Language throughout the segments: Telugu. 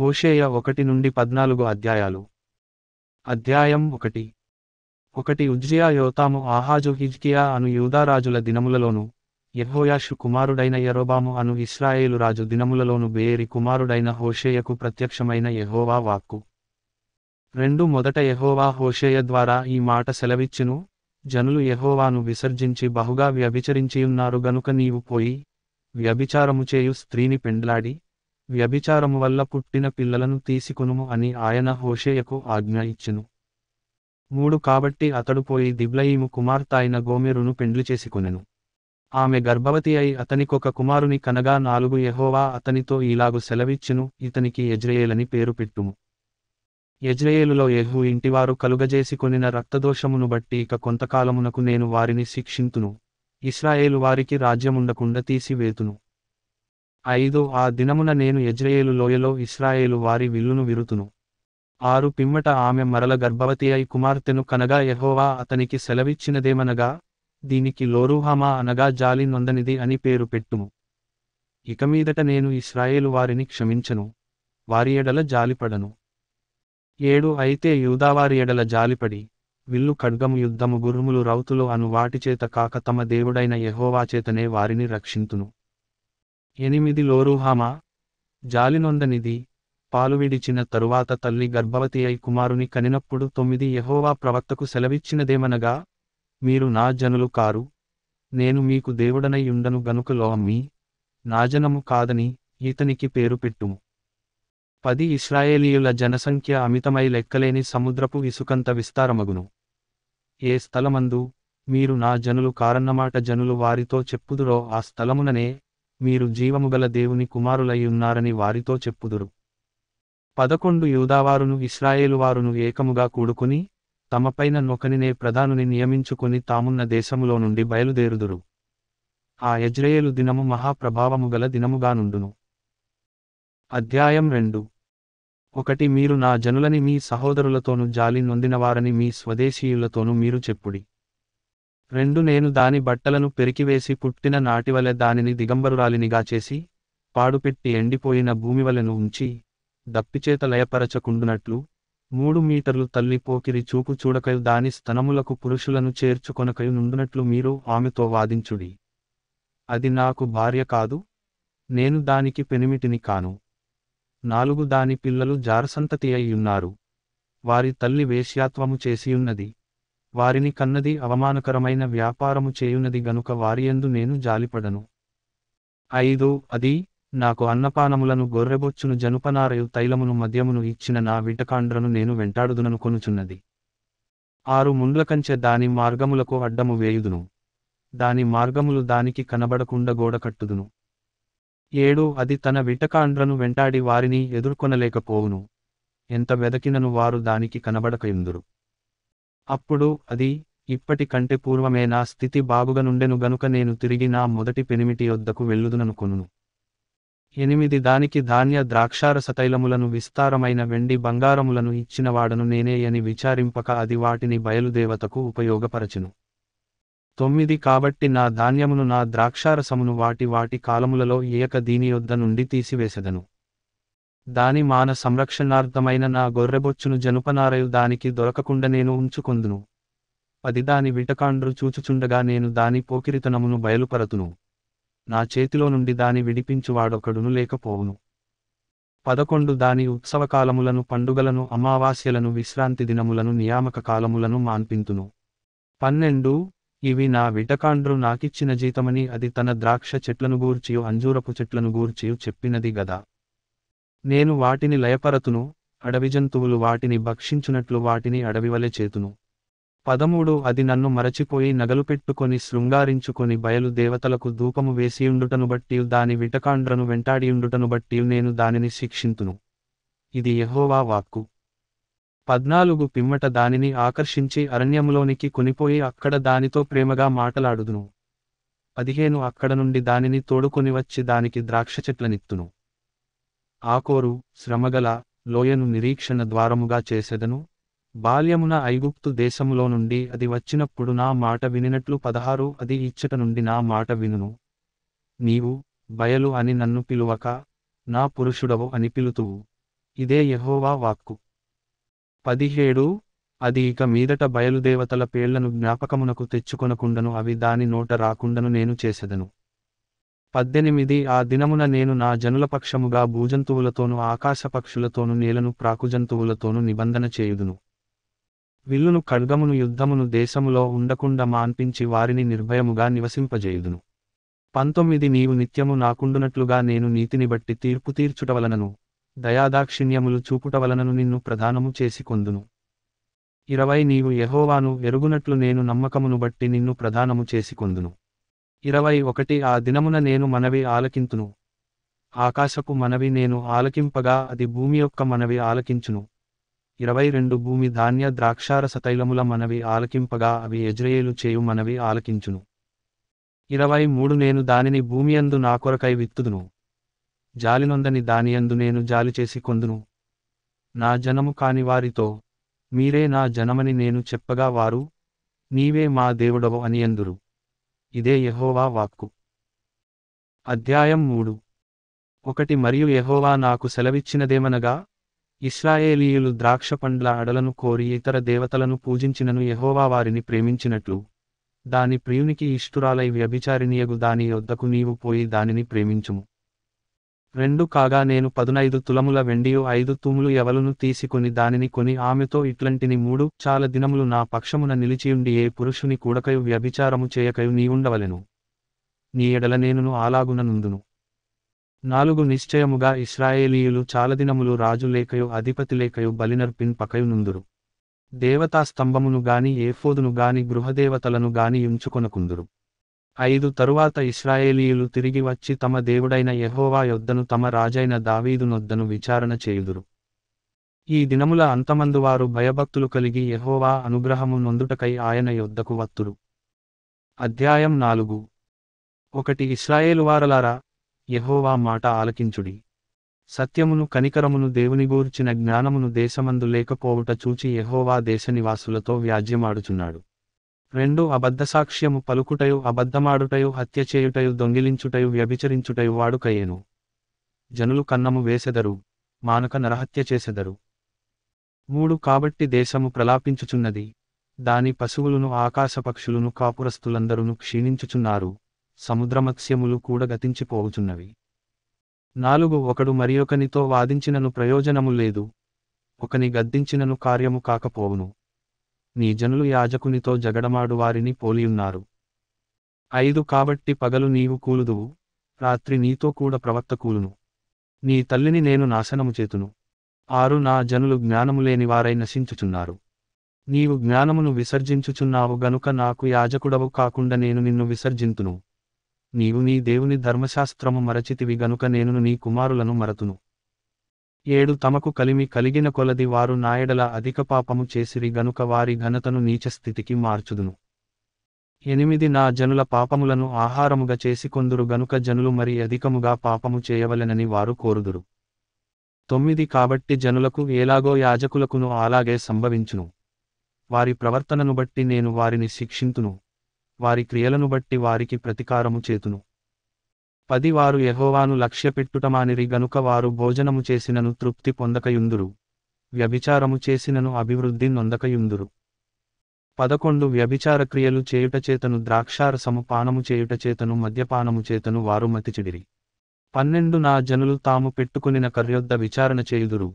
హోషేయ ఒకటి నుండి పద్నాలుగు అధ్యాయాలు అధ్యాయం ఒకటి ఒకటి ఉజ్జియా యోతాము ఆహాజు హిజ్కియా అను యూదారాజుల దినములలోను యహోయాషు కుమారుడైన యరోబాము అను ఇస్రాయేలు రాజు దినములలోను బేరి కుమారుడైన హోషేయకు ప్రత్యక్షమైన యహోవా వాక్కు రెండు మొదట యహోవా హోషేయ ద్వారా ఈ మాట సెలవిచ్చును జనులు యహోవాను విసర్జించి బహుగా వ్యభిచరించియున్నారు గనుక నీవు పోయి వ్యభిచారము చేయు స్త్రీని పెండ్లాడి వ్యభిచారము వల్ల పుట్టిన పిల్లలను తీసుకునుము అని ఆయన హోషేయకు ఆజ్ఞ ఇచ్చెను మూడు కాబట్టి అతడు పోయి దిబ్లయీము అయిన గోమెరును పెండ్లి చేసుకునెను ఆమె గర్భవతి అయి అతనికొక కుమారుని కనగా నాలుగు యహోవా అతనితో ఇలాగు సెలవిచ్చును ఇతనికి యజ్రయేలని పేరు పెట్టుము యజ్రయేలులో యహు ఇంటివారు కలుగజేసికొనిన రక్తదోషమును బట్టి ఇక కొంతకాలమునకు నేను వారిని శిక్షింతును ఇస్రాయేలు వారికి రాజ్యముండకుండా తీసివేతును ఐదు ఆ దినమున నేను యజ్రేయేలు లోయలో ఇస్రాయేలు వారి విల్లును విరుతును ఆరు పిమ్మట ఆమె మరల గర్భవతి అయి కుమార్తెను కనగా యహోవా అతనికి సెలవిచ్చినదేమనగా దీనికి లోరుహామా అనగా జాలి నొందనిది అని పేరు పెట్టుము ఇక మీదట నేను ఇస్రాయేలు వారిని క్షమించను వారి ఎడల జాలిపడను ఏడు అయితే యూదావారి ఎడల జాలిపడి విల్లు ఖడ్గము యుద్ధము గురుములు రౌతులు అను వాటిచేత కాక తమ దేవుడైన యహోవాచేతనే వారిని రక్షింతును ఎనిమిదిలో లోరుహామా జాలినొందనిది పాలు విడిచిన తరువాత తల్లి గర్భవతి అయి కుమారుని కనినప్పుడు తొమ్మిది యహోవా ప్రవక్తకు సెలవిచ్చినదేమనగా మీరు నా జనులు కారు నేను మీకు దేవుడనై ఉండను గనుకలో అమ్మి నాజనము కాదని ఈతనికి పేరు పెట్టుము పది ఇస్రాయేలీయుల జనసంఖ్య అమితమై లెక్కలేని సముద్రపు ఇసుకంత విస్తారమగును ఏ స్థలమందు మీరు నా జనులు కారన్నమాట జనులు వారితో చెప్పుదురో ఆ స్థలముననే మీరు జీవముగల దేవుని కుమారులయ్యున్నారని వారితో చెప్పుదురు పదకొండు యూదావారును ఇస్రాయేలువారును ఏకముగా కూడుకుని తమపైన నొకనినే ప్రధానుని నియమించుకుని తామున్న దేశములో నుండి బయలుదేరుదురు ఆ యజ్రేయులు దినము మహాప్రభావము గల దినముగానుండును అధ్యాయం రెండు ఒకటి మీరు నా జనులని మీ సహోదరులతోనూ జాలి నొందినవారని మీ స్వదేశీయులతోనూ మీరు చెప్పుడి రెండు నేను దాని బట్టలను పెరికివేసి పుట్టిన నాటివలె దానిని దిగంబరురాలినిగా చేసి పాడుపెట్టి ఎండిపోయిన భూమివలెను ఉంచి దప్పిచేత లయపరచకుండునట్లు మూడు మీటర్లు తల్లి పోకిరి చూపు చూడకయు దాని స్తనములకు పురుషులను చేర్చుకొనకయు నుండునట్లు మీరు ఆమెతో వాదించుడి అది నాకు భార్య కాదు నేను దానికి పెనిమిటిని కాను నాలుగు దాని పిల్లలు జారసంతతి అయి ఉన్నారు వారి తల్లి వేశ్యాత్వము చేసియున్నది వారిని కన్నది అవమానకరమైన వ్యాపారము చేయునది గనుక వారియందు నేను జాలిపడను ఐదు అది నాకు అన్నపానములను గొర్రెబొచ్చును జనుపనారయు తైలమును మద్యమును ఇచ్చిన నా విటకాండ్రను నేను వెంటాడుదునను కొనుచున్నది ఆరు ముండ్లకంచె దాని మార్గములకు అడ్డము వేయుదును దాని మార్గములు దానికి కనబడకుండా గోడ కట్టుదును ఏడు అది తన విటకాండ్రను వెంటాడి వారిని ఎదుర్కొనలేకపోవును ఎంత వెదకినను వారు దానికి కనబడకయుందురు అప్పుడు అది ఇప్పటి కంటె పూర్వమే నా స్థితి బాగుగనుండెను గనుక నేను తిరిగి నా మొదటి పెనిమిటి యొద్దకు వెళ్ళుదుననుకును ఎనిమిది దానికి ధాన్య ద్రాక్షారసతైలములను విస్తారమైన వెండి బంగారములను ఇచ్చినవాడను నేనే అని విచారింపక అది వాటిని బయలుదేవతకు ఉపయోగపరచును తొమ్మిది కాబట్టి నా ధాన్యమును నా ద్రాక్షారసమును వాటి వాటి కాలములలో ఏక దీని యొద్ద నుండి తీసివేసెదను దాని మాన సంరక్షణార్థమైన నా గొర్రెబొచ్చును జనుపనారయు దానికి దొరకకుండా నేను ఉంచుకొందును అది దాని విటకాండ్రు చూచుచుండగా నేను దాని పోకిరితనమును బయలుపరతును నా చేతిలో నుండి దాని విడిపించువాడొకడును లేకపోవును పదకొండు దాని ఉత్సవకాలములను పండుగలను అమావాస్యలను విశ్రాంతి దినములను నియామక కాలములను మాన్పింతును పన్నెండు ఇవి నా విటకాండ్రు నాకిచ్చిన జీతమని అది తన ద్రాక్ష చెట్లను గూర్చియు అంజూరపు చెట్లను గూర్చియు చెప్పినది గదా నేను వాటిని లయపరతును అడవి జంతువులు వాటిని భక్షించునట్లు వాటిని అడవివలె చేతును పదమూడు అది నన్ను మరచిపోయి నగలు పెట్టుకొని శృంగారించుకొని బయలు దేవతలకు ధూపము వేసియుండుటను బట్టి దాని విటకాండ్రను వెంటాడియుండుటను బట్టి నేను దానిని శిక్షింతును ఇది యహోవా వాక్కు పద్నాలుగు పిమ్మట దానిని ఆకర్షించి అరణ్యములోనికి కొనిపోయి అక్కడ దానితో ప్రేమగా మాటలాడుదును పదిహేను అక్కడ నుండి దానిని తోడుకొని వచ్చి దానికి ద్రాక్ష చెట్లనిత్తును ఆకోరు శ్రమగల లోయను నిరీక్షణ ద్వారముగా చేసెదను బాల్యమున ఐగుప్తు దేశములో నుండి అది వచ్చినప్పుడు నా మాట వినినట్లు పదహారు అది ఇచ్చట నుండి నా మాట వినును నీవు బయలు అని నన్ను పిలువక నా పురుషుడవు అని పిలుతువు ఇదే యహోవా వాక్కు పదిహేడు అది ఇక మీదట బయలుదేవతల పేళ్లను జ్ఞాపకమునకు తెచ్చుకొనకుండను అవి దాని నోట రాకుండను నేను చేసెదను పద్దెనిమిది ఆ దినమున నేను నా జనులపక్షముగా భూజంతువులతోనూ ఆకాశపక్షులతోనూ నేలను ప్రాకుజంతువులతోనూ నిబంధన చేయుదును విల్లును ఖడ్గమును యుద్ధమును దేశములో ఉండకుండా మాన్పించి వారిని నిర్భయముగా నివసింపజేయుదును పంతొమ్మిది నీవు నిత్యము నాకుండునట్లుగా నేను నీతిని బట్టి తీర్పు తీర్చుటవలనను దయాదాక్షిణ్యములు చూపుటవలనను నిన్ను ప్రధానము చేసి కొందును ఇరవై నీవు ఎహోవాను ఎరుగునట్లు నేను నమ్మకమును బట్టి నిన్ను ప్రధానము చేసి కొందును ఇరవై ఒకటి ఆ దినమున నేను మనవి ఆలకింతును ఆకాశపు మనవి నేను ఆలకింపగా అది భూమి యొక్క మనవి ఆలకించును ఇరవై రెండు భూమి ధాన్య ద్రాక్షారస తైలముల మనవి ఆలకింపగా అవి ఎజ్రయేలు చేయు మనవి ఆలకించును ఇరవై మూడు నేను దానిని భూమియందు నా కొరకై విత్తుదును జాలినొందని దానియందు నేను జాలి చేసి కొందును నా జనము కాని వారితో మీరే నా జనమని నేను చెప్పగా వారు నీవే మా దేవుడవు అని ఎందురు ఇదే యహోవా వాక్కు అధ్యాయం మూడు ఒకటి మరియు యహోవా నాకు సెలవిచ్చినదేమనగా ఇస్రాయేలీయులు ద్రాక్ష పండ్ల అడలను కోరి ఇతర దేవతలను పూజించినను యహోవా వారిని ప్రేమించినట్లు దాని ప్రియునికి ఇష్టురాలై వ్యభిచారినియగు దాని యొద్దకు నీవు పోయి దానిని ప్రేమించుము రెండు కాగా నేను పదునైదు తులముల వెండియు ఐదు తుములు ఎవలును తీసుకుని దానిని కొని ఆమెతో ఇట్లంటిని మూడు చాల దినములు నా పక్షమున నిలిచియుండి ఏ పురుషుని కూడకయు వ్యభిచారము చేయకయు నీవుండవలెను నీ ఎడల నేనును ఆలాగుననుందును నాలుగు నిశ్చయముగా ఇస్రాయేలీయులు చాలదినములు రాజు లేకయు అధిపతి లేకయు బలినర్పింపకయు నుందురు దేవతాస్తంభమును గాని ఏఫోదును గాని గృహదేవతలను గాని ఉంచుకొనకుందురు ఐదు తరువాత ఇస్రాయేలీయులు తిరిగి వచ్చి తమ దేవుడైన యహోవా యొద్దను తమ రాజైన దావీదునొద్దను విచారణ చేయుదురు ఈ దినముల అంతమందువారు భయభక్తులు కలిగి యహోవా అనుగ్రహము నొందుటకై ఆయన యొద్దకు వత్తురు అధ్యాయం నాలుగు ఒకటి ఇస్రాయేలువారలారా యహోవా మాట ఆలకించుడి సత్యమును కనికరమును దేవుని గూర్చిన జ్ఞానమును దేశమందు లేకపోవుట చూచి యహోవా దేశనివాసులతో వ్యాజ్యమాడుచున్నాడు రెండు అబద్ధసాక్ష్యము పలుకుటయు అబద్ధమాడుటయు హత్య చేయుటయు దొంగిలించుటయు వ్యభిచరించుటయు వాడుకయ్యేను జనులు కన్నము వేసెదరు మానక నరహత్య చేసెదరు మూడు కాబట్టి దేశము ప్రలాపించుచున్నది దాని పశువులను ఆకాశపక్షులను కాపురస్తులందరూ క్షీణించుచున్నారు సముద్రమత్స్యములు కూడా గతించిపోవుచున్నవి నాలుగు ఒకడు మరియొకనితో వాదించినను ప్రయోజనము లేదు ఒకని గద్దించినను కార్యము కాకపోవును నీ జనులు యాజకునితో జగడమాడు వారిని పోలియున్నారు ఐదు కాబట్టి పగలు నీవు కూలుదువు రాత్రి నీతో కూడా ప్రవక్త కూలును నీ తల్లిని నేను నాశనము చేతును ఆరు నా జనులు జ్ఞానము లేనివారై నశించుచున్నారు నీవు జ్ఞానమును విసర్జించుచున్నావు గనుక నాకు యాజకుడవు కాకుండా నేను నిన్ను విసర్జింతును నీవు నీ దేవుని ధర్మశాస్త్రము మరచితివి గనుక నేను నీ కుమారులను మరతును ఏడు తమకు కలిమి కలిగిన కొలది వారు నాయడల అధిక పాపము చేసిరి గనుక వారి ఘనతను నీచస్థితికి మార్చుదును ఎనిమిది నా జనుల పాపములను ఆహారముగా చేసుకొందురు గనుక జనులు మరి అధికముగా పాపము చేయవలెనని వారు కోరుదురు తొమ్మిది కాబట్టి జనులకు ఎలాగో యాజకులకును అలాగే సంభవించును వారి ప్రవర్తనను బట్టి నేను వారిని శిక్షింతును వారి క్రియలను బట్టి వారికి ప్రతికారము చేతును పది వారు యహోవాను లక్ష్యపెట్టుటమానిరి గనుక వారు భోజనము చేసినను తృప్తి పొందకయుందురు వ్యభిచారము చేసినను అభివృద్ధి నొందకయుందురు పదకొండు వ్యభిచార క్రియలు చేయుటచేతను ద్రాక్షారసము పానము చేయుటచేతను మద్యపానము చేతను వారు మతిచిడిరి పన్నెండు నా జనులు తాము పెట్టుకునిన కర్యొద్ద విచారణ చేయుదురు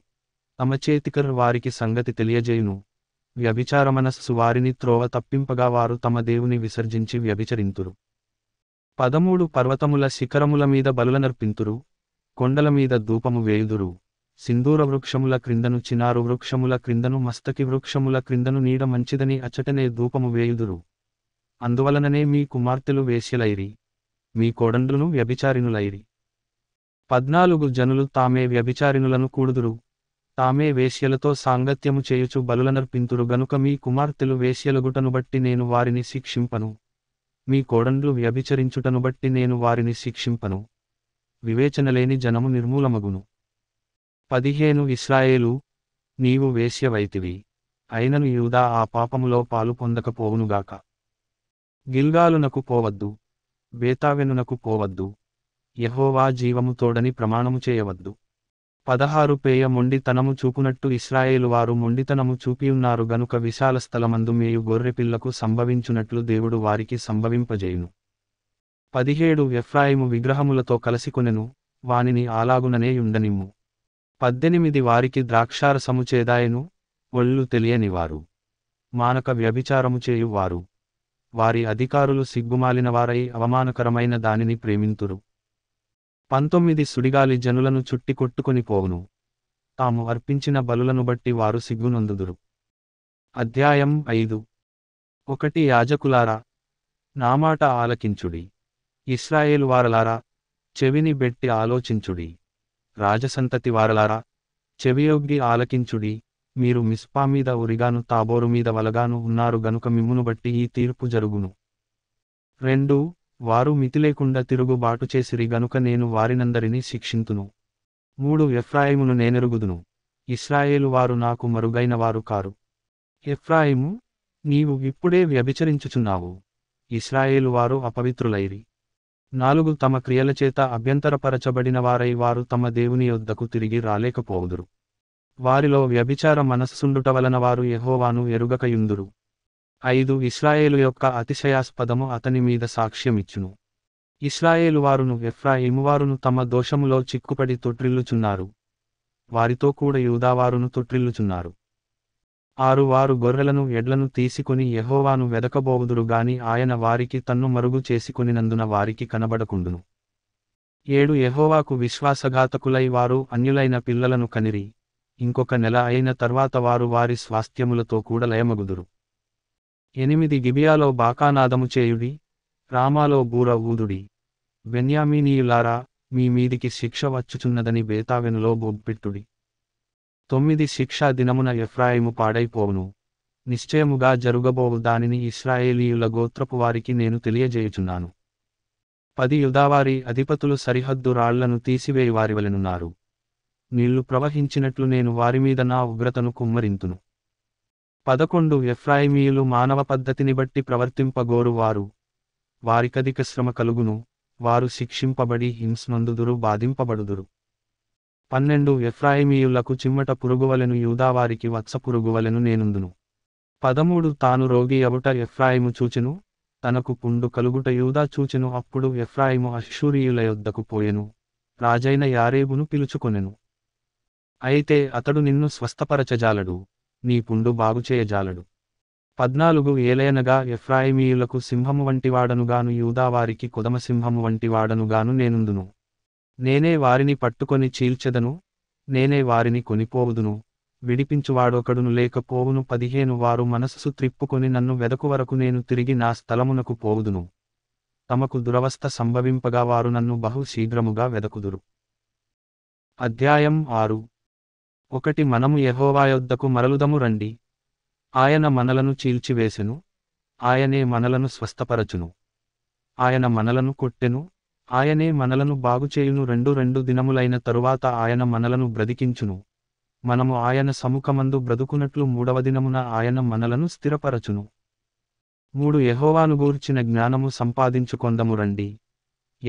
తమ చేతికర్ వారికి సంగతి తెలియజేయును వ్యభిచారమనస్సు వారిని త్రోవ తప్పింపగా వారు తమ దేవుని విసర్జించి వ్యభిచరింతురు పదమూడు పర్వతముల శిఖరముల మీద బలులనర్పింతురు కొండలమీద ధూపము వేయుదురు సింధూర వృక్షముల క్రిందను చినారు వృక్షముల క్రిందను మస్తకి వృక్షముల క్రిందను నీడ మంచిదని అచ్చటనే ధూపము వేయుదురు అందువలననే మీ కుమార్తెలు వేశ్యలైరి మీ కోడండ్రును వ్యభిచారినులైరి పద్నాలుగు జనులు తామే వ్యభిచారినులను కూడుదురు తామే వేశ్యలతో సాంగత్యము చేయుచు బలులనర్పింతురు గనుక మీ కుమార్తెలు వేశ్యలుగుటను బట్టి నేను వారిని శిక్షింపను మీ కోడండ్లు వ్యభిచరించుటను బట్టి నేను వారిని శిక్షింపను వివేచనలేని జనము నిర్మూలమగును పదిహేను ఇస్రాయేలు నీవు వేశ్యవైతివి అయినను యూదా ఆ పాపములో పాలు పొందకపోవునుగాక గిల్గాలునకు పోవద్దు బేతావెనునకు పోవద్దు యహోవా జీవము తోడని ప్రమాణము చేయవద్దు పదహారు పేయ మొండితనము చూపునట్టు ఇస్రాయేలువారు మొండితనము చూపియున్నారు గనుక విశాల స్థలమందు మేయు గొర్రెపిల్లకు సంభవించునట్లు దేవుడు వారికి సంభవింపజేయును పదిహేడు ఎఫ్రాయిము విగ్రహములతో కలసికొనెను వానిని ఆలాగుననే యుండనిమ్ము పద్దెనిమిది వారికి ద్రాక్షారసము చేదాయను ఒళ్ళు తెలియనివారు మానక వ్యభిచారము చేయువారు వారి అధికారులు సిగ్గుమాలినవారై అవమానకరమైన దానిని ప్రేమింతురు పంతొమ్మిది సుడిగాలి జనులను చుట్టి కొట్టుకొని పోవును తాము అర్పించిన బలులను బట్టి వారు సిగ్గునందుదురు అధ్యాయం ఐదు ఒకటి యాజకులారా నామాట ఆలకించుడి ఇస్రాయేల్ వారలారా చెవిని బెట్టి ఆలోచించుడి రాజసంతతి వారలారా చెవియొగ్గి ఆలకించుడి మీరు మిస్పా మీద ఉరిగాను తాబోరు మీద వలగాను ఉన్నారు గనుక మిమ్మును బట్టి ఈ తీర్పు జరుగును రెండు వారు మితిలేకుండా తిరుగుబాటు చేసిరి గనుక నేను వారినందరినీ శిక్షింతును మూడు ఎఫ్రాయిమును నేనెరుగుదును ఇస్రాయేలు వారు నాకు మరుగైన వారు కారు ఎఫ్రాయిము నీవు ఇప్పుడే వ్యభిచరించుచున్నావు ఇస్రాయేలు వారు అపవిత్రులైరి నాలుగు తమ క్రియల చేత అభ్యంతరపరచబడిన వారై వారు తమ దేవుని యొద్దకు తిరిగి రాలేకపోవుదురు వారిలో వ్యభిచార మనస్సుండుట వలన వారు ఎహోవాను ఎరుగకయుందురు ఐదు ఇస్రాయేలు యొక్క అతిశయాస్పదము అతని మీద సాక్ష్యమిచ్చును ఇస్రాయేలు వారును ఎఫ్రాయిము తమ దోషములో చిక్కుపడి తొట్రిల్లుచున్నారు వారితో కూడా యూదావారును తొట్రిల్లుచున్నారు ఆరు వారు గొర్రెలను ఎడ్లను తీసుకుని యహోవాను వెదకబోవుదురు గాని ఆయన వారికి తన్ను మరుగు చేసుకునినందున వారికి కనబడకుండును ఏడు యహోవాకు విశ్వాసఘాతకులై వారు అన్యులైన పిల్లలను కనిరి ఇంకొక నెల అయిన తర్వాత వారు వారి స్వాస్థ్యములతో కూడా లయమగుదురు ఎనిమిది గిబియాలో బాకానాదము చేయుడి రామాలో బూర ఊదుడి బెన్యామీనీయులారా మీ మీదికి శిక్ష వచ్చుచున్నదని బేతావెనులో బొబ్బిట్టుడి తొమ్మిది శిక్షా దినమున ఎఫ్రాయిము పాడైపోవును నిశ్చయముగా జరుగబోవు దానిని ఇస్రాయేలీయుల గోత్రపు వారికి నేను తెలియజేయుచున్నాను పది యుధావారి అధిపతులు సరిహద్దు రాళ్లను తీసివేయి వలెనున్నారు నీళ్లు ప్రవహించినట్లు నేను వారిమీద నా ఉగ్రతను కుమ్మరింతును పదకొండు ఎఫ్రాయిమీయులు మానవ పద్ధతిని బట్టి ప్రవర్తింపగోరు వారు వారికధిక శ్రమ కలుగును వారు శిక్షింపబడి హింసనందుదురు బాధింపబడుదురు పన్నెండు ఎఫ్రాయిమీయులకు చిమ్మట పురుగువలను యూదావారికి వత్స పురుగువలను నేనుందును పదమూడు తాను రోగి అవుట ఎఫ్రాయిము చూచెను తనకు పుండు కలుగుట యూదా చూచెను అప్పుడు ఎఫ్రాయిము అశ్షూరియుల యొద్దకు పోయెను రాజైన యారేబును పిలుచుకొనెను అయితే అతడు నిన్ను స్వస్థపరచజాలడు నీ పుండు బాగుచేయజాలడు పద్నాలుగు ఏలయనగా ఎఫ్రాయిమీయులకు సింహము వంటివాడనుగాను యూదావారికి కుదమసింహము వంటివాడనుగాను నేనుందును నేనే వారిని పట్టుకొని చీల్చెదను నేనే వారిని కొనిపోవుదును విడిపించువాడొకడును లేకపోవును పదిహేను వారు మనస్సు త్రిప్పుకొని నన్ను వెదకు వరకు నేను తిరిగి నా స్థలమునకు పోవుదును తమకు దురవస్థ సంభవింపగా వారు నన్ను బహు శీఘ్రముగా వెదకుదురు అధ్యాయం ఆరు ఒకటి మనము యహోవాయొద్దకు మరలుదము రండి ఆయన మనలను చీల్చివేసెను ఆయనే మనలను స్వస్థపరచును ఆయన మనలను కొట్టెను ఆయనే మనలను బాగుచేయును రెండు రెండు దినములైన తరువాత ఆయన మనలను బ్రతికించును మనము ఆయన సముఖమందు బ్రతుకునట్లు మూడవ దినమున ఆయన మనలను స్థిరపరచును మూడు యహోవాను గూర్చిన జ్ఞానము సంపాదించుకొందము రండి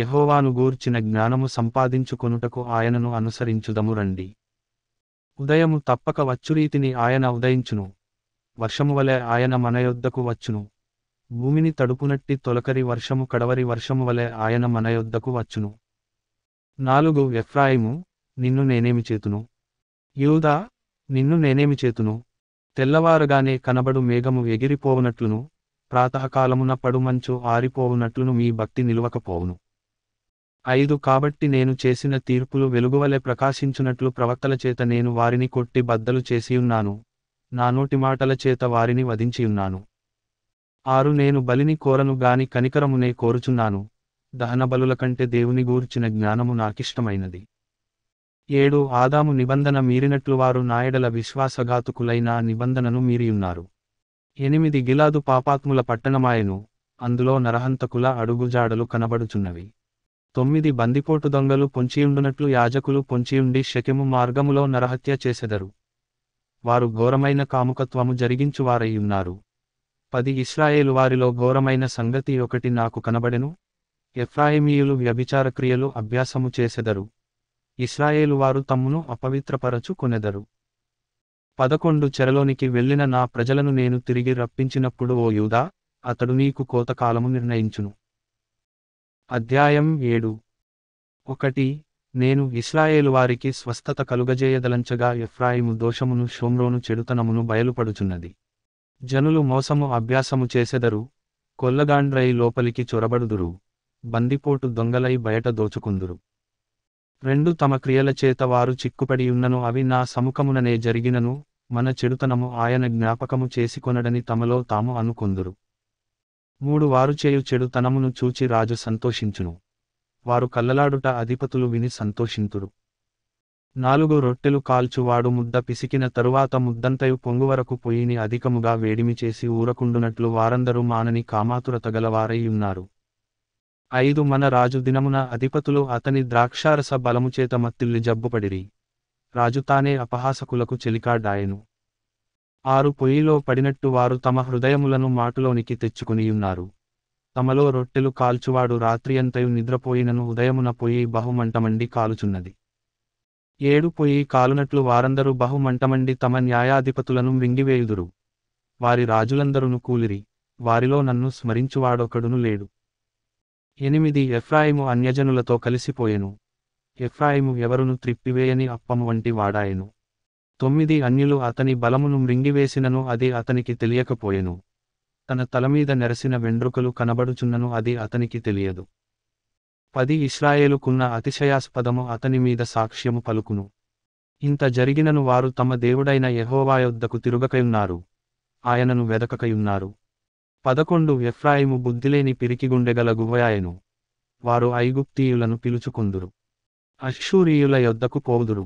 యహోవాను గూర్చిన జ్ఞానము సంపాదించుకొనుటకు ఆయనను అనుసరించుదము రండి ఉదయము తప్పక వచ్చురీతిని ఆయన ఉదయించును వర్షము వలె ఆయన మన యొద్దకు వచ్చును భూమిని తడుపునట్టి తొలకరి వర్షము కడవరి వర్షము వలె ఆయన మన యొద్దకు వచ్చును నాలుగు ఎఫ్రాయిము నిన్ను నేనేమి చేతును యూదా నిన్ను నేనేమి చేతును తెల్లవారుగానే కనబడు మేఘము ఎగిరిపోవునట్లును ప్రాతకాలమున పడుమంచు ఆరిపోవునట్లును మీ భక్తి నిలవకపోవును ఐదు కాబట్టి నేను చేసిన తీర్పులు వెలుగువలె ప్రకాశించునట్లు ప్రవక్తల చేత నేను వారిని కొట్టి బద్దలు చేసియున్నాను నా నోటి మాటల చేత వారిని వధించియున్నాను ఆరు నేను బలిని కోరను గాని కనికరమునే కోరుచున్నాను దహన బలుల కంటే దేవుని గూర్చిన జ్ఞానము నాకిష్టమైనది ఏడు ఆదాము నిబంధన మీరినట్లు వారు నాయడల విశ్వాసఘాతుకులైన నిబంధనను మీరియున్నారు ఎనిమిది గిలాదు పాపాత్ముల పట్టణమాయను అందులో నరహంతకుల అడుగుజాడలు కనబడుచున్నవి తొమ్మిది బందిపోటు దొంగలు పొంచియుండునట్లు యాజకులు పొంచియుండి షకెము మార్గములో నరహత్య చేసెదరు వారు ఘోరమైన కాముకత్వము జరిగించువారయ్యున్నారు పది ఇస్రాయేలు వారిలో ఘోరమైన సంగతి ఒకటి నాకు కనబడెను ఎఫ్రాయిమీయులు వ్యభిచార క్రియలు అభ్యాసము చేసెదరు ఇస్రాయేలు వారు తమ్మును అపవిత్రపరచు కొనెదరు పదకొండు చెరలోనికి వెళ్ళిన నా ప్రజలను నేను తిరిగి రప్పించినప్పుడు ఓ యూదా అతడు నీకు కోతకాలము నిర్ణయించును అధ్యాయం ఏడు ఒకటి నేను ఇస్రాయేలు వారికి స్వస్థత కలుగజేయదలంచగా ఎఫ్రాయిము దోషమును షోమ్రోను చెడుతనమును బయలుపడుచున్నది జనులు మోసము అభ్యాసము చేసెదరు కొల్లగాండ్రై లోపలికి చొరబడుదురు బందిపోటు దొంగలై బయట దోచుకుందురు రెండు తమ క్రియల చేత వారు చిక్కుపడియున్నను అవి నా సముఖముననే జరిగినను మన చెడుతనము ఆయన జ్ఞాపకము చేసికొనడని తమలో తాము అనుకుందురు మూడు వారు చేయు చెడు తనమును చూచి రాజు సంతోషించును వారు కల్లలాడుట అధిపతులు విని సంతోషింతురు నాలుగు రొట్టెలు కాల్చువాడు ముద్ద పిసికిన తరువాత ముద్దంతయు పొంగువరకు పొయ్యిని అధికముగా వేడిమి చేసి ఊరకుండునట్లు వారందరూ మానని కామాతురత ఉన్నారు ఐదు మన రాజు దినమున అధిపతులు అతని ద్రాక్షారస బలముచేత మత్తిల్లి జబ్బుపడిరి రాజు తానే అపహాసకులకు చెలికాడాయను ఆరు పొయ్యిలో పడినట్టు వారు తమ హృదయములను మాటులోనికి తెచ్చుకునియున్నారు తమలో రొట్టెలు కాల్చువాడు రాత్రియంతయు నిద్రపోయినను ఉదయమున పొయ్యి బహుమంటమండి కాలుచున్నది ఏడు పొయ్యి కాలునట్లు వారందరూ బహుమంటమండి తమ న్యాయాధిపతులను వింగివేయుదురు వారి రాజులందరును కూలిరి వారిలో నన్ను స్మరించువాడొకడును లేడు ఎనిమిది ఎఫ్రాయిము అన్యజనులతో కలిసిపోయెను ఎఫ్రాయిము ఎవరును త్రిప్పివేయని అప్పము వంటి వాడాయెను తొమ్మిది అన్యులు అతని బలమును మృంగివేసినను అది అతనికి తెలియకపోయెను తన తలమీద నెరసిన వెండ్రుకలు కనబడుచున్నను అది అతనికి తెలియదు పది ఇస్రాయేలుకున్న అతిశయాస్పదము అతని మీద సాక్ష్యము పలుకును ఇంత జరిగినను వారు తమ దేవుడైన యహోవాయొద్దకు తిరుగకయున్నారు ఆయనను వెదకకయున్నారు పదకొండు ఎఫ్రాయిము బుద్ధిలేని పిరికిగుండెగల గువయాయను వారు ఐగుప్తీయులను పిలుచుకుందురు అశ్షూరీయుల యొద్దకు పోదురు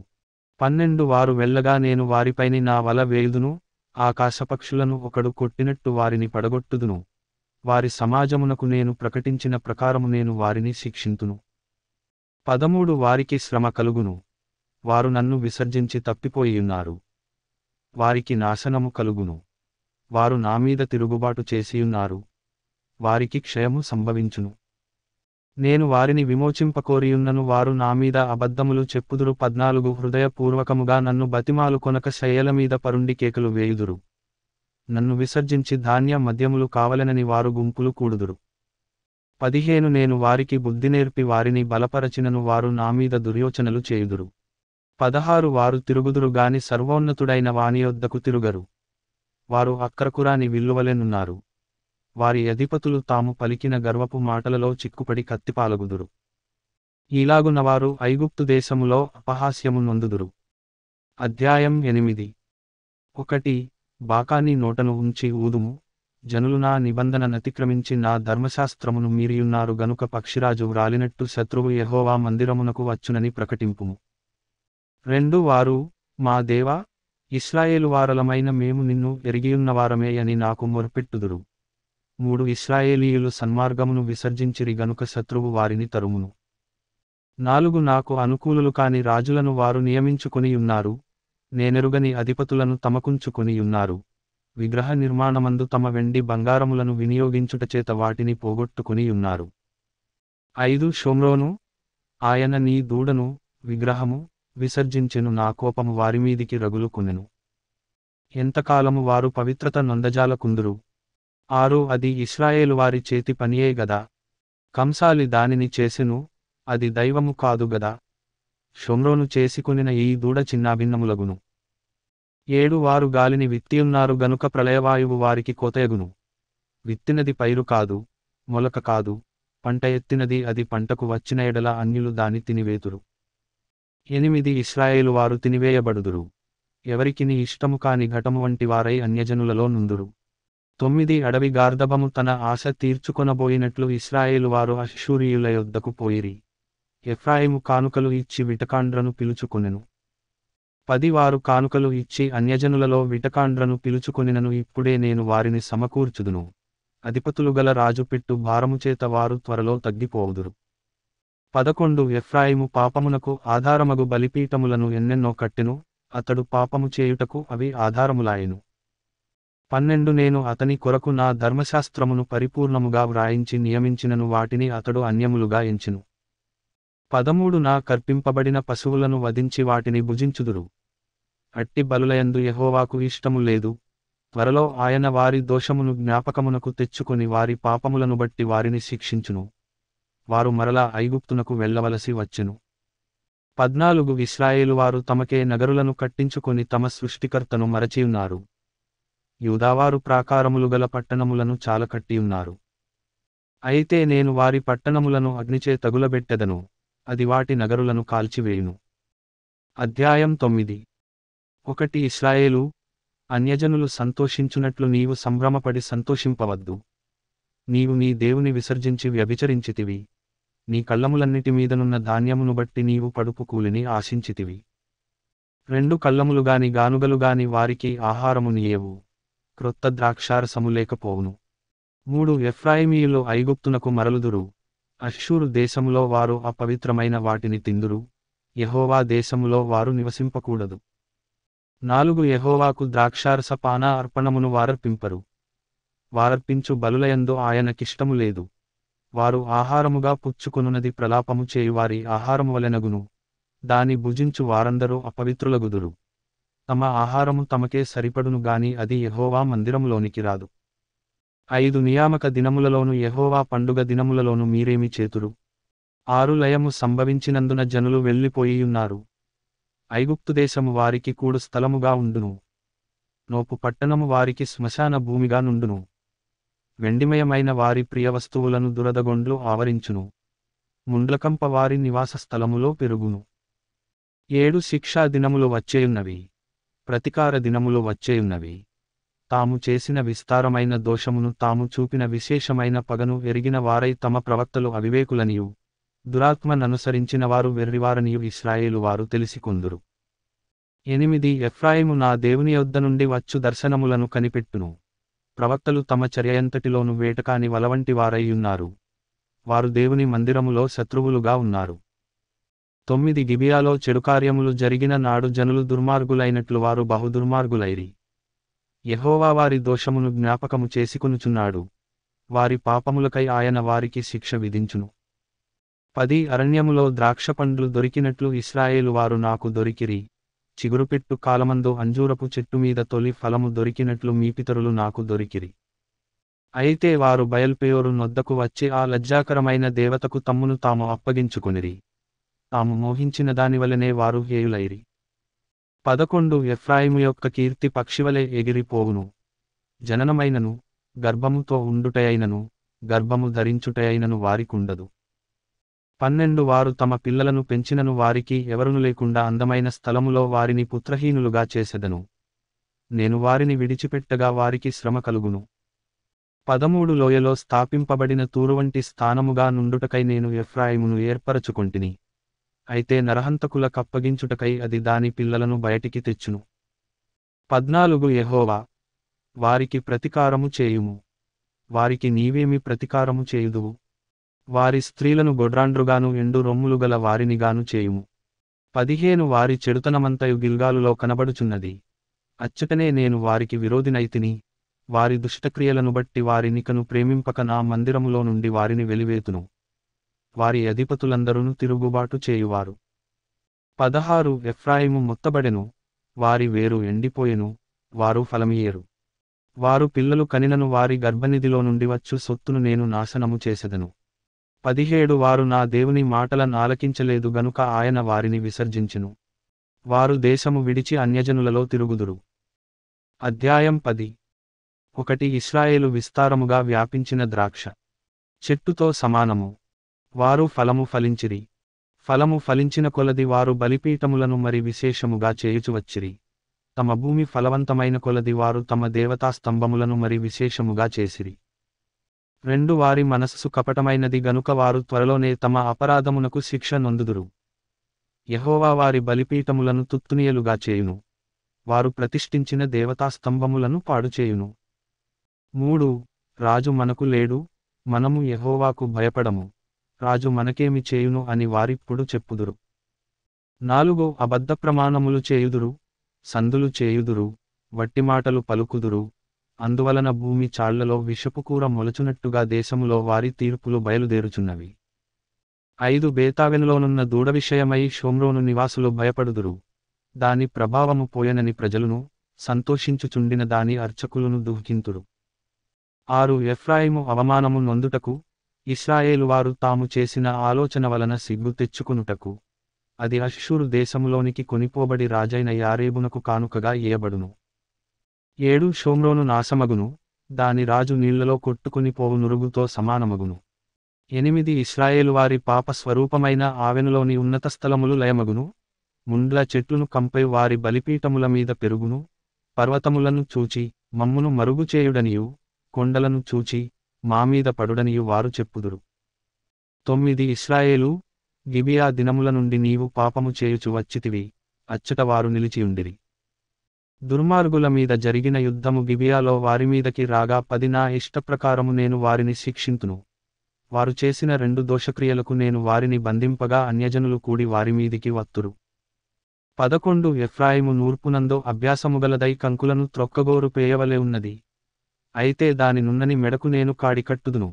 పన్నెండు వారు వెళ్ళగా నేను వారిపైని నా వల వేయుదును ఆకాశపక్షులను ఒకడు కొట్టినట్టు వారిని పడగొట్టుదును వారి సమాజమునకు నేను ప్రకటించిన ప్రకారము నేను వారిని శిక్షింతును పదమూడు వారికి శ్రమ కలుగును వారు నన్ను విసర్జించి తప్పిపోయియున్నారు వారికి నాశనము కలుగును వారు నామీద తిరుగుబాటు చేసియున్నారు వారికి క్షయము సంభవించును నేను వారిని విమోచింపకోరియున్నను వారు నామీద అబద్ధములు చెప్పుదురు పద్నాలుగు హృదయపూర్వకముగా నన్ను బతిమాలు కొనక శయ్యలమీద పరుండి కేకలు వేయుదురు నన్ను విసర్జించి ధాన్య మద్యములు కావలనని వారు గుంపులు కూడుదురు పదిహేను నేను వారికి బుద్ధి నేర్పి వారిని బలపరచినను వారు నామీద దుర్యోచనలు చేయుదురు పదహారు వారు తిరుగుదురు గాని సర్వోన్నతుడైన వాణియొద్దకు తిరుగరు వారు అక్కరకురాని విల్లువలెనున్నారు వారి అధిపతులు తాము పలికిన గర్వపు మాటలలో చిక్కుపడి కత్తిపాలగుదురు ఈలాగున్నవారు ఐగుప్తు దేశములో అపహాస్యము నొందుదురు అధ్యాయం ఎనిమిది ఒకటి బాకాని నోటను ఉంచి ఊదుము జనులు నా నిబంధన నతిక్రమించి నా ధర్మశాస్త్రమును మీరియున్నారు గనుక పక్షిరాజు రాలినట్టు శత్రువు యహోవా మందిరమునకు వచ్చునని ప్రకటింపుము రెండు వారు మా దేవా ఇస్రాయేలు వారలమైన మేము నిన్ను ఎరిగియున్నవారమే అని నాకు మొరపెట్టుదురు మూడు ఇస్రాయేలీయులు సన్మార్గమును విసర్జించిరి గనుక శత్రువు వారిని తరుమును నాలుగు నాకు అనుకూలులు కాని రాజులను వారు నియమించుకొనియున్నారు నేనెరుగని అధిపతులను తమకుంచుకొనియున్నారు విగ్రహ నిర్మాణమందు తమ వెండి బంగారములను వినియోగించుటచేత వాటిని పోగొట్టుకునియున్నారు ఐదు షోమ్రోను ఆయన నీ దూడను విగ్రహము విసర్జించెను నా కోపము వారిమీదికి రగులుకునెను ఎంతకాలము వారు పవిత్రత కుందురు ఆరు అది ఇస్రాయేలు వారి చేతి పనియే గదా కంసాలి దానిని చేసెను అది దైవము కాదు గదా షొమ్రోను చేసికొనిన ఈ దూడ చిన్నాభిన్నములగును ఏడు వారు గాలిని విత్తియున్నారు గనుక ప్రళయవాయువు వారికి కోతయగును విత్తినది పైరు కాదు మొలక కాదు పంట ఎత్తినది అది పంటకు వచ్చిన ఎడల అన్యులు దాని తినివేతురు ఎనిమిది ఇస్రాయేలు వారు తినివేయబడుదురు ఎవరికిని ఇష్టము కాని ఘటము వంటి వారై అన్యజనులలో నుందురు తొమ్మిది అడవి గార్ధబము తన ఆశ తీర్చుకొనబోయినట్లు ఇస్రాయేలు వారు అశ్షూరియుల యొద్దకు పోయిరి ఎఫ్రాయిము కానుకలు ఇచ్చి విటకాండ్రను పిలుచుకొనెను పది వారు కానుకలు ఇచ్చి అన్యజనులలో విటకాండ్రను పిలుచుకొనినను ఇప్పుడే నేను వారిని సమకూర్చుదును అధిపతులు గల రాజు పెట్టు భారముచేత వారు త్వరలో తగ్గిపోవుదురు పదకొండు ఎఫ్రాయిము పాపమునకు ఆధారమగు బలిపీఠములను ఎన్నెన్నో కట్టెను అతడు పాపము చేయుటకు అవి ఆధారములాయెను పన్నెండు నేను అతని కొరకు నా ధర్మశాస్త్రమును పరిపూర్ణముగా వ్రాయించి నియమించినను వాటిని అతడు అన్యములుగా ఎంచును పదమూడు నా కర్పింపబడిన పశువులను వధించి వాటిని భుజించుదురు అట్టి బలులయందు యహోవాకు ఇష్టము లేదు త్వరలో ఆయన వారి దోషమును జ్ఞాపకమునకు తెచ్చుకొని వారి పాపములను బట్టి వారిని శిక్షించును వారు మరలా ఐగుప్తునకు వెళ్ళవలసి వచ్చును పద్నాలుగు ఇస్రాయేలు వారు తమకే నగరులను కట్టించుకొని తమ సృష్టికర్తను మరచియున్నారు యూదావారు ప్రాకారములు గల పట్టణములను ఉన్నారు అయితే నేను వారి పట్టణములను అగ్నిచే తగులబెట్టెదను అది వాటి నగరులను కాల్చివేయును అధ్యాయం తొమ్మిది ఒకటి ఇస్రాయేలు అన్యజనులు సంతోషించునట్లు నీవు సంభ్రమపడి సంతోషింపవద్దు నీవు నీ దేవుని విసర్జించి వ్యభిచరించితివి నీ కళ్ళములన్నిటి మీదనున్న ధాన్యమును బట్టి నీవు పడుపు కూలిని ఆశించితివి రెండు కళ్ళములుగాని గానుగలుగాని వారికి ఆహారము నీయవు క్రొత్త ద్రాక్షారసము లేకపోవును మూడు ఎఫ్రాయిమీయులు ఐగుప్తునకు మరలుదురు అష్షూరు దేశములో వారు అపవిత్రమైన వాటిని తిందురు యహోవా దేశములో వారు నివసింపకూడదు నాలుగు యహోవాకు ద్రాక్షారస పాన అర్పణమును వారర్పింపరు వారర్పించు బలులయందు ఆయనకిష్టము లేదు వారు ఆహారముగా పుచ్చుకొనున్నది ప్రలాపము చేయువారి ఆహారము వలెనగును దాని భుజించు వారందరూ అపవిత్రులగుదురు తమ ఆహారము తమకే సరిపడును గాని అది యహోవా మందిరములోనికి రాదు ఐదు నియామక దినములలోను యహోవా పండుగ దినములలోను మీరేమి చేతురు ఆరు లయము సంభవించినందున జనులు వెళ్ళిపోయియున్నారు ఐగుప్తుదేశము వారికి కూడు స్థలముగా ఉండును నోపు పట్టణము వారికి శ్మశాన భూమిగా నుండును వెండిమయమైన వారి ప్రియ వస్తువులను దురదగొండ్లు ఆవరించును ముండ్లకంప వారి నివాస స్థలములో పెరుగును ఏడు శిక్షా దినములు వచ్చేయున్నవి ప్రతికార దినములు వచ్చేయున్నవి తాము చేసిన విస్తారమైన దోషమును తాము చూపిన విశేషమైన పగను ఎరిగిన వారై తమ ప్రవక్తలు అవివేకులనియు దురాత్మననుసరించిన వారు వెర్రివారనియు ఇస్రాయేలు వారు తెలిసికొందురు ఎనిమిది ఎఫ్రాయిము నా దేవుని యొద్ద నుండి వచ్చు దర్శనములను కనిపెట్టును ప్రవక్తలు తమ చర్యంతటిలోను వేటకాని వలవంటి వారై ఉన్నారు వారు దేవుని మందిరములో శత్రువులుగా ఉన్నారు తొమ్మిది గిబియాలో చెడుకార్యములు జరిగిన నాడు జనులు దుర్మార్గులైనట్లు వారు బహుదుర్మార్గులైరి యహోవా వారి దోషమును జ్ఞాపకము చేసుకునుచున్నాడు వారి పాపములకై ఆయన వారికి శిక్ష విధించును పది అరణ్యములో ద్రాక్షపండ్లు దొరికినట్లు ఇస్రాయేలు వారు నాకు దొరికిరి చిగురుపెట్టు కాలమందు అంజూరపు చెట్టు మీద తొలి ఫలము దొరికినట్లు మీ పితరులు నాకు దొరికిరి అయితే వారు బయల్పేయోరు నొద్దకు వచ్చి ఆ లజ్జాకరమైన దేవతకు తమ్మును తాము అప్పగించుకునిరి తాము మోహించిన దానివలనే వారు హేయులైరి పదకొండు ఎఫ్రాయిము యొక్క కీర్తి పక్షివలే ఎగిరిపోవును జననమైనను గర్భముతో ఉండుటయైనను గర్భము ధరించుటయైనను వారికుండదు పన్నెండు వారు తమ పిల్లలను పెంచినను వారికి ఎవరును లేకుండా అందమైన స్థలములో వారిని పుత్రహీనులుగా చేసెదను నేను వారిని విడిచిపెట్టగా వారికి శ్రమ కలుగును పదమూడు లోయలో స్థాపింపబడిన తూరువంటి స్థానముగా నుండుటకై నేను ఎఫ్రాయిమును ఏర్పరచుకొంటిని అయితే నరహంతకుల కప్పగించుటకై అది దాని పిల్లలను బయటికి తెచ్చును పద్నాలుగు యహోవా వారికి ప్రతికారము చేయుము వారికి నీవేమి ప్రతికారము చేయుదువు వారి స్త్రీలను గొడ్రాండ్రుగాను ఎండు రొమ్ములు గల వారినిగాను చేయుము పదిహేను వారి చెడుతనమంతయు గిల్గాలులో కనబడుచున్నది అచ్చటనే నేను వారికి విరోధినైతిని వారి దుష్టక్రియలను బట్టి వారినికను ప్రేమింపక నా మందిరములో నుండి వారిని వెలివేతును వారి అధిపతులందరూ తిరుగుబాటు చేయువారు పదహారు ఎఫ్రాయిము మొత్తబడెను వారి వేరు ఎండిపోయెను వారు ఫలమియ్యరు వారు పిల్లలు కనినను వారి గర్భనిధిలో నుండి వచ్చు సొత్తును నేను నాశనము చేసెదను పదిహేడు వారు నా దేవుని మాటల నాలకించలేదు గనుక ఆయన వారిని విసర్జించును వారు దేశము విడిచి అన్యజనులలో తిరుగుదురు అధ్యాయం పది ఒకటి ఇస్రాయేలు విస్తారముగా వ్యాపించిన ద్రాక్ష చెట్టుతో సమానము వారు ఫలము ఫలించిరి ఫలము ఫలించిన కొలది వారు బలిపీఠములను మరి విశేషముగా చేయుచువచ్చిరి తమ భూమి ఫలవంతమైన కొలది వారు తమ దేవతా స్తంభములను మరి విశేషముగా చేసిరి రెండు వారి మనస్సు కపటమైనది గనుక వారు త్వరలోనే తమ అపరాధమునకు శిక్ష నొందుదురు యహోవా వారి బలిపీఠములను తుత్తునియలుగా చేయును వారు ప్రతిష్ఠించిన దేవతాస్తంభములను పాడుచేయును మూడు రాజు మనకు లేడు మనము యహోవాకు భయపడము రాజు మనకేమి చేయును అని వారిప్పుడు చెప్పుదురు నాలుగో అబద్ధ ప్రమాణములు చేయుదురు సందులు చేయుదురు వట్టిమాటలు పలుకుదురు అందువలన భూమి చాళ్లలో విషపుకూర మొలచునట్టుగా దేశములో వారి తీర్పులు బయలుదేరుచున్నవి ఐదు బేతావెనులోనున్న దూడ విషయమై షోమ్రోను నివాసులు భయపడుదురు దాని ప్రభావము పోయనని ప్రజలను సంతోషించుచుండిన దాని అర్చకులను దుఃఖింతురు ఆరు ఎఫ్రాయిము అవమానము నొందుటకు ఇస్రాయేలువారు తాము చేసిన ఆలోచన వలన సిగ్గు తెచ్చుకునుటకు అది అష్షూరు దేశములోనికి కొనిపోబడి రాజైన యారేబునకు కానుకగా ఇయబడును ఏడు షోమ్రోను నాశమగును దాని రాజు నీళ్లలో కొట్టుకుని పోవు నురుగుతో సమానమగును ఎనిమిది ఇస్రాయేలు వారి పాప స్వరూపమైన ఆవెనులోని ఉన్నత స్థలములు లయమగును ముండ్ల చెట్లును కంపై వారి బలిపీఠముల మీద పెరుగును పర్వతములను చూచి మమ్మును మరుగుచేయుడనియు కొండలను చూచి మామీద పడుడనియు వారు చెప్పుదురు తొమ్మిది ఇస్రాయేలు గిబియా దినముల నుండి నీవు పాపము చేయుచు వచ్చితివి అచ్చట వారు నిలిచియుండిరి దుర్మార్గుల మీద జరిగిన యుద్ధము గిబియాలో వారిమీదకి రాగా పది నా ఇష్టప్రకారము నేను వారిని శిక్షింతును వారు చేసిన రెండు దోషక్రియలకు నేను వారిని బంధింపగా అన్యజనులు కూడి వారిమీదికి వత్తురు పదకొండు ఎఫ్రాయిము నూర్పునందో అభ్యాసముగలదై కంకులను త్రొక్కగోరు పేయవలే ఉన్నది అయితే దాని నున్నని మెడకు నేను కాడికట్టుదును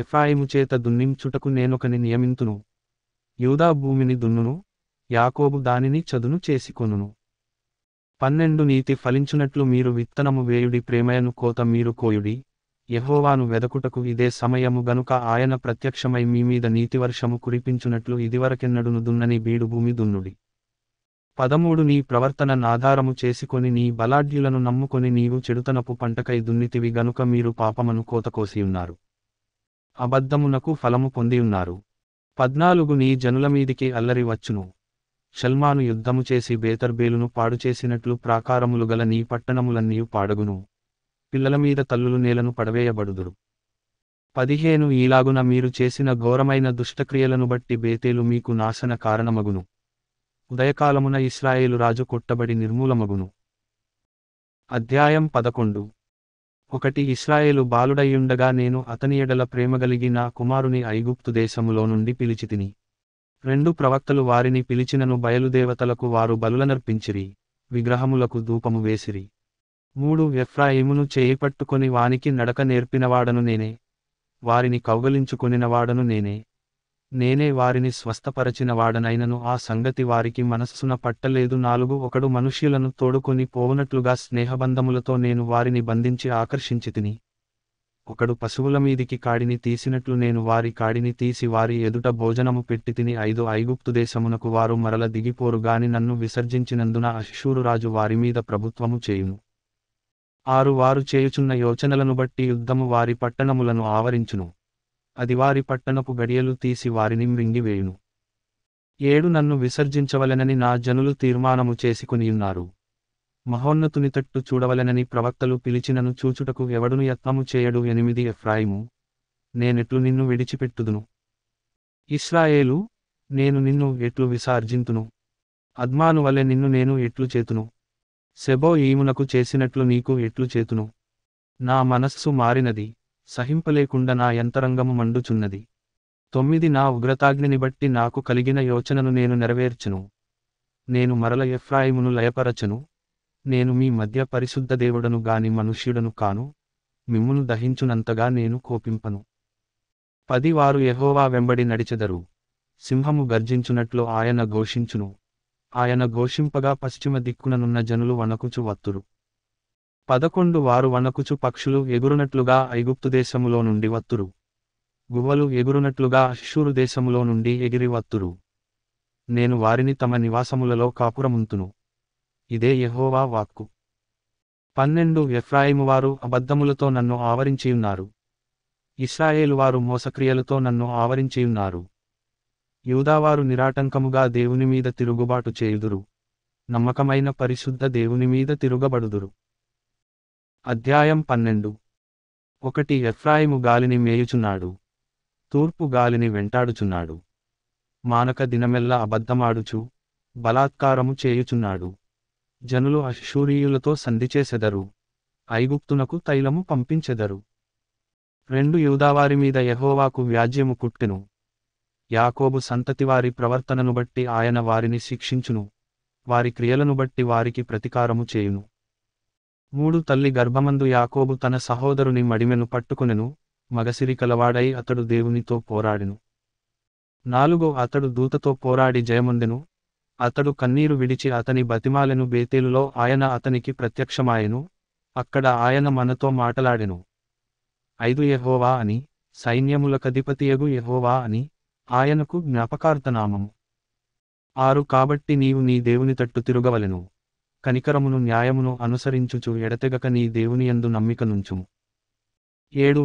ఎఫాయిము చేత దున్నించుటకు నేనొకని నియమింతును యూదా భూమిని దున్నును యాకోబు దానిని చదును చేసికొనును పన్నెండు నీతి ఫలించునట్లు మీరు విత్తనము వేయుడి ప్రేమయను కోత మీరు కోయుడి యహోవాను వెదకుటకు ఇదే సమయము గనుక ఆయన ప్రత్యక్షమై మీమీద నీతివర్షము కురిపించునట్లు ఇదివరకెన్నడును దున్నని బీడు భూమి దున్నుడి పదమూడు నీ ప్రవర్తన నాధారము చేసుకొని నీ బలాఢ్యులను నమ్ముకొని నీవు చెడుతనపు పంటకై దున్నితివి గనుక మీరు పాపమను కోతకోసియున్నారు అబద్ధమునకు ఫలము పొందియున్నారు పద్నాలుగు నీ జనుల మీదికి అల్లరి వచ్చును షల్మాను యుద్ధము చేసి బేతర్బేలును పాడుచేసినట్లు ప్రాకారములు గల నీ పట్టణములన్నీ పాడగును పిల్లల మీద తల్లులు నేలను పడవేయబడుదురు పదిహేను ఈలాగున మీరు చేసిన ఘోరమైన దుష్టక్రియలను బట్టి బేతేలు మీకు నాశన కారణమగును ఉదయకాలమున ఇస్రాయేలు రాజు కొట్టబడి నిర్మూలమగును అధ్యాయం పదకొండు ఒకటి ఇస్రాయేలు బాలుడయ్యుండగా నేను అతని ఎడల ప్రేమగలిగి నా కుమారుని ఐగుప్తు దేశములో నుండి పిలిచితిని రెండు ప్రవక్తలు వారిని పిలిచినను బయలుదేవతలకు వారు బలులనర్పించిరి విగ్రహములకు ధూపము వేసిరి మూడు ఎఫ్రాయిమును చేయిపట్టుకొని వానికి నడక నేర్పినవాడను నేనే వారిని కౌగలించుకొనినవాడను నేనే నేనే వారిని స్వస్థపరచినవాడనైనను ఆ సంగతి వారికి మనస్సున పట్టలేదు నాలుగు ఒకడు మనుష్యులను తోడుకొని పోవునట్లుగా స్నేహబంధములతో నేను వారిని బంధించి ఆకర్షించితిని ఒకడు పశువుల మీదికి కాడిని తీసినట్లు నేను వారి కాడిని తీసి వారి ఎదుట భోజనము పెట్టి తిని ఐదు ఐగుప్తు దేశమునకు వారు మరల దిగిపోరుగాని నన్ను విసర్జించినందున రాజు వారి మీద ప్రభుత్వము చేయును ఆరు వారు చేయుచున్న యోచనలను బట్టి యుద్ధము వారి పట్టణములను ఆవరించును అది వారి పట్టణపు గడియలు తీసి వారిని మింగివేయును ఏడు నన్ను విసర్జించవలెనని నా జనులు తీర్మానము చేసుకునియున్నారు తట్టు చూడవలెనని ప్రవక్తలు పిలిచినను చూచుటకు ఎవడును యత్నము చేయడు ఎనిమిది ఎఫ్రాయిము నేనెట్లు నిన్ను విడిచిపెట్టుదును ఇస్రాయేలు నేను నిన్ను ఎట్లు విసార్జింతును అద్మాను వలె నిన్ను నేను ఎట్లు చేతును సెబో ఈమునకు చేసినట్లు నీకు ఎట్లు చేతును నా మనస్సు మారినది సహింపలేకుండా నా యంతరంగము మండుచున్నది తొమ్మిది నా ఉగ్రతాగ్నిని బట్టి నాకు కలిగిన యోచనను నేను నెరవేర్చును నేను మరల ఎఫ్రాయిమును లయపరచను నేను మీ మధ్య పరిశుద్ధ దేవుడను గాని మనుష్యుడను కాను మిమ్మును దహించునంతగా నేను కోపింపను పది వారు యహోవా వెంబడి నడిచెదరు సింహము గర్జించునట్లు ఆయన ఘోషించును ఆయన ఘోషింపగా పశ్చిమ దిక్కుననున్న జనులు వణకుచు వత్తురు పదకొండు వారు వనకుచు పక్షులు ఎగురునట్లుగా ఐగుప్తు దేశములో నుండి వత్తురు గువ్వలు ఎగురునట్లుగా అశ్షూరు దేశములో నుండి ఎగిరి వత్తురు నేను వారిని తమ నివాసములలో కాపురముంతును ఇదే యహోవా వాక్కు పన్నెండు ఎఫ్రాయిమువారు అబద్ధములతో నన్ను ఆవరించియున్నారు ఇస్రాయేలువారు మోసక్రియలతో నన్ను ఆవరించియున్నారు యూదావారు నిరాటంకముగా దేవుని మీద తిరుగుబాటు చేయుదురు నమ్మకమైన పరిశుద్ధ దేవుని మీద తిరుగబడుదురు అధ్యాయం పన్నెండు ఒకటి ఎఫ్రాయిము గాలిని మేయుచున్నాడు తూర్పు గాలిని వెంటాడుచున్నాడు మానక దినమెల్లా అబద్ధమాడుచు బలాత్కారము చేయుచున్నాడు జనులు అశూరీయులతో సంధి చేసెదరు ఐగుప్తునకు తైలము పంపించెదరు రెండు యూదావారి మీద యహోవాకు వ్యాజ్యము కుట్టెను యాకోబు సంతతివారి ప్రవర్తనను బట్టి ఆయన వారిని శిక్షించును వారి క్రియలను బట్టి వారికి ప్రతికారము చేయును మూడు తల్లి గర్భమందు యాకోబు తన సహోదరుని మడిమెను పట్టుకునెను మగసిరి కలవాడై అతడు దేవునితో పోరాడెను నాలుగో అతడు దూతతో పోరాడి జయముందెను అతడు కన్నీరు విడిచి అతని బతిమాలెను బేతేలులో ఆయన అతనికి ప్రత్యక్షమాయెను అక్కడ ఆయన మనతో మాటలాడెను ఐదు యహోవా అని కధిపతియగు యహోవా అని ఆయనకు జ్ఞాపకార్థనామము ఆరు కాబట్టి నీవు నీ దేవుని తట్టు తిరుగవలెను కనికరమును న్యాయమును అనుసరించుచు ఎడతెగక నీ దేవునియందు నమ్మికనుంచుము ఏడు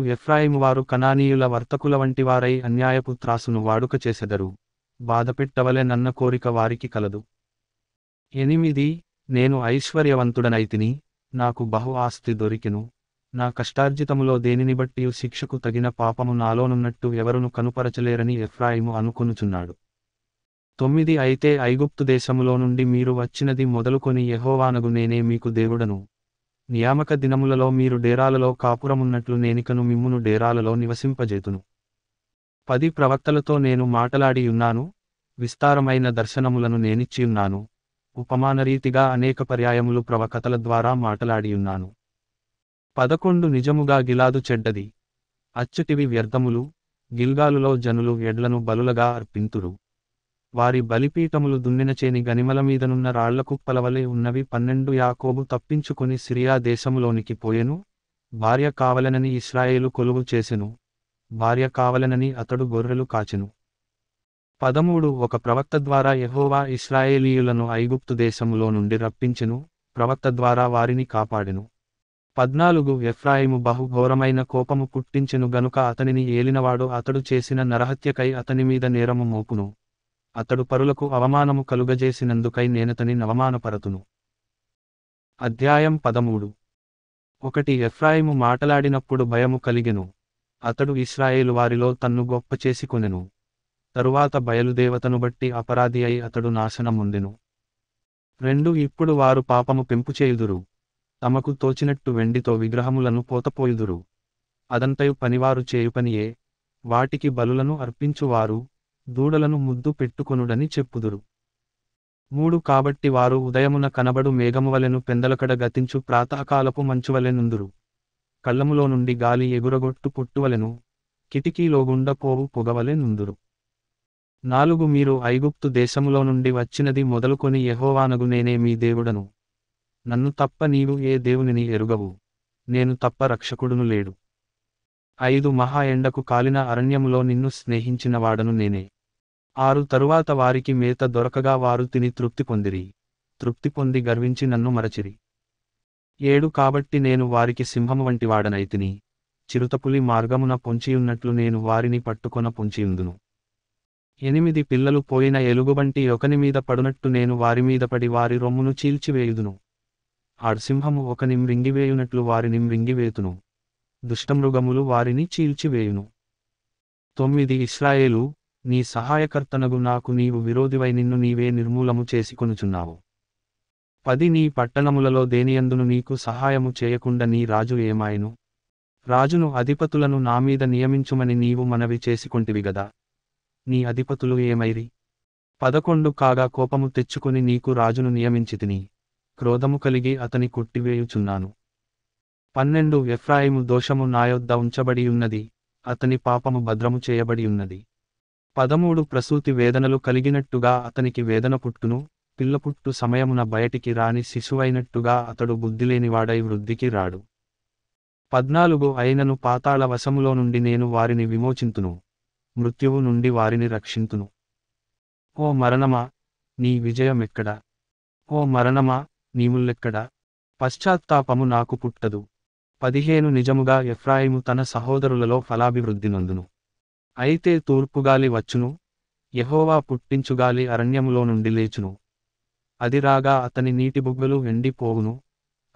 వారు కణానీయుల వర్తకుల వంటివారై అన్యాయపు త్రాసును వాడుక చేసెదరు బాధపెట్టవలే నన్న కోరిక వారికి కలదు ఎనిమిది నేను ఐశ్వర్యవంతుడనైతిని నాకు బహు ఆస్తి దొరికిను నా కష్టార్జితములో దేనిని బట్టి శిక్షకు తగిన పాపము నాలోనున్నట్టు ఎవరును కనుపరచలేరని ఎఫ్రాయిము అనుకొనుచున్నాడు తొమ్మిది అయితే ఐగుప్తు దేశములో నుండి మీరు వచ్చినది మొదలుకొని యహోవానగు నేనే మీకు దేవుడను నియామక దినములలో మీరు డేరాలలో కాపురమున్నట్లు నేనికను మిమ్మును డేరాలలో నివసింపజేతును పది ప్రవక్తలతో నేను మాటలాడియున్నాను విస్తారమైన దర్శనములను నేనిచ్చియున్నాను ఉపమానరీతిగా అనేక పర్యాయములు ప్రవకతల ద్వారా మాటలాడియున్నాను పదకొండు నిజముగా గిలాదు చెడ్డది అచ్చటివి వ్యర్థములు గిల్గాలులో జనులు ఎడ్లను బలులగా అర్పింతురు వారి బలిపీఠములు దున్నినచేని గనిమలమీదనున్న రాళ్లకు పలవలే ఉన్నవి పన్నెండు యాకోబు తప్పించుకుని సిరియా దేశములోనికి పోయెను భార్య కావలనని ఇస్రాయేలు కొలువు చేసెను భార్య కావలనని అతడు గొర్రెలు కాచెను పదమూడు ఒక ప్రవక్త ద్వారా యహోవా ఇస్రాయేలీయులను ఐగుప్తు దేశములో నుండి రప్పించెను ప్రవక్త ద్వారా వారిని కాపాడెను పద్నాలుగు ఎఫ్రాయిము బహుఘోరమైన కోపము పుట్టించెను గనుక అతనిని ఏలినవాడు అతడు చేసిన నరహత్యకై అతని మీద నేరము మోపును అతడు పరులకు అవమానము కలుగజేసినందుకై నేనతని నవమానపరతును అధ్యాయం పదమూడు ఒకటి ఎఫ్రాయిము మాటలాడినప్పుడు భయము కలిగెను అతడు ఇస్రాయేలు వారిలో తన్ను గొప్ప కొనెను తరువాత బయలుదేవతను బట్టి అపరాధి అయి అతడు నాశనముందెను రెండు ఇప్పుడు వారు పాపము పెంపుచేయుదురు తమకు తోచినట్టు వెండితో విగ్రహములను పోతపోయుదురు అదంతయు పనివారు చేయు పనియే వాటికి బలులను అర్పించువారు దూడలను ముద్దు పెట్టుకొనుడని చెప్పుదురు మూడు కాబట్టి వారు ఉదయమున కనబడు మేఘమువలెను పెందలకడ గతించు ప్రాతకాలపు మంచువలెనుందురు కళ్ళములో నుండి గాలి ఎగురగొట్టు పుట్టువలెను కిటికీలో గుండపోవు పొగవలెనుందురు నాలుగు మీరు ఐగుప్తు దేశములో నుండి వచ్చినది మొదలుకొని యహోవానగు నేనే మీ దేవుడను నన్ను తప్ప నీవు ఏ దేవునిని ఎరుగవు నేను తప్ప రక్షకుడును లేడు ఐదు మహా ఎండకు కాలిన అరణ్యములో నిన్ను స్నేహించిన వాడను నేనే ఆరు తరువాత వారికి మేత దొరకగా వారు తిని తృప్తి పొందిరి తృప్తి పొంది గర్వించి నన్ను మరచిరి ఏడు కాబట్టి నేను వారికి సింహము వంటి వాడనైతిని చిరుతపులి మార్గమున పొంచియున్నట్లు నేను వారిని పట్టుకొన పొంచియుందును ఎనిమిది పిల్లలు పోయిన ఎలుగుబంటి ఒకని మీద పడునట్టు నేను వారి మీద పడి వారి రొమ్మును చీల్చివేయుదును ఆడసింహము ఒకనిం రింగివేయునట్లు వారిని రింగివేతును దుష్టమృగములు వారిని చీల్చివేయును తొమ్మిది ఇస్రాయేలు నీ సహాయకర్తనగు నాకు నీవు విరోధివై నిన్ను నీవే నిర్మూలము చేసుకొనుచున్నావు పది నీ పట్టణములలో దేనియందును నీకు సహాయము చేయకుండా నీ రాజు ఏమాయను రాజును అధిపతులను నామీద నియమించుమని నీవు మనవి గదా నీ అధిపతులు ఏమైరి పదకొండు కాగా కోపము తెచ్చుకుని నీకు రాజును నియమించితిని క్రోధము కలిగి అతని కొట్టివేయుచున్నాను పన్నెండు ఎఫ్రాయిము దోషము నాయొద్ద ఉంచబడియున్నది అతని పాపము భద్రము చేయబడి ఉన్నది పదమూడు ప్రసూతి వేదనలు కలిగినట్టుగా అతనికి వేదన పుట్టును పిల్లపుట్టు సమయమున బయటికి రాని శిశువైనట్టుగా అతడు బుద్ధిలేనివాడై వృద్ధికి రాడు పద్నాలుగు అయినను పాతాళ వశములో నుండి నేను వారిని విమోచింతును మృత్యువు నుండి వారిని రక్షింతును ఓ మరణమా నీ విజయమెక్కడ ఓ మరణమా నీముల్లెక్కడ పశ్చాత్తాపము నాకు పుట్టదు పదిహేను నిజముగా ఎఫ్రాయిము తన సహోదరులలో ఫలాభివృద్ధి నందును అయితే తూర్పుగాలి వచ్చును యహోవా పుట్టించుగాలి అరణ్యములో నుండి లేచును అది రాగా అతని నీటి బుగ్గలు ఎండిపోవును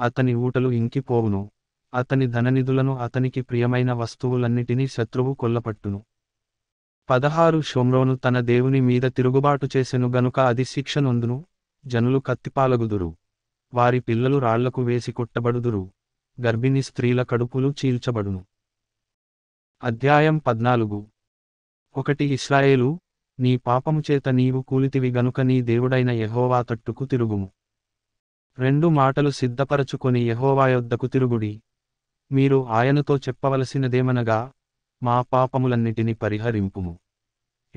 అతని ఊటలు ఇంకిపోవును అతని ధననిధులను అతనికి ప్రియమైన వస్తువులన్నిటినీ శత్రువు కొల్లపట్టును పదహారు షోమ్రోను తన దేవుని మీద తిరుగుబాటు చేసెను గనుక అది శిక్ష నొందును జనులు కత్తిపాలగుదురు వారి పిల్లలు రాళ్లకు వేసి కొట్టబడుదురు గర్భిణీ స్త్రీల కడుపులు చీల్చబడును అధ్యాయం పద్నాలుగు ఒకటి ఇస్రాయేలు నీ పాపముచేత నీవు కూలితివి గనుక నీ దేవుడైన యహోవా తట్టుకు తిరుగుము రెండు మాటలు సిద్ధపరచుకొని యహోవా యొద్దకు తిరుగుడి మీరు ఆయనతో చెప్పవలసినదేమనగా మా పాపములన్నిటిని పరిహరింపుము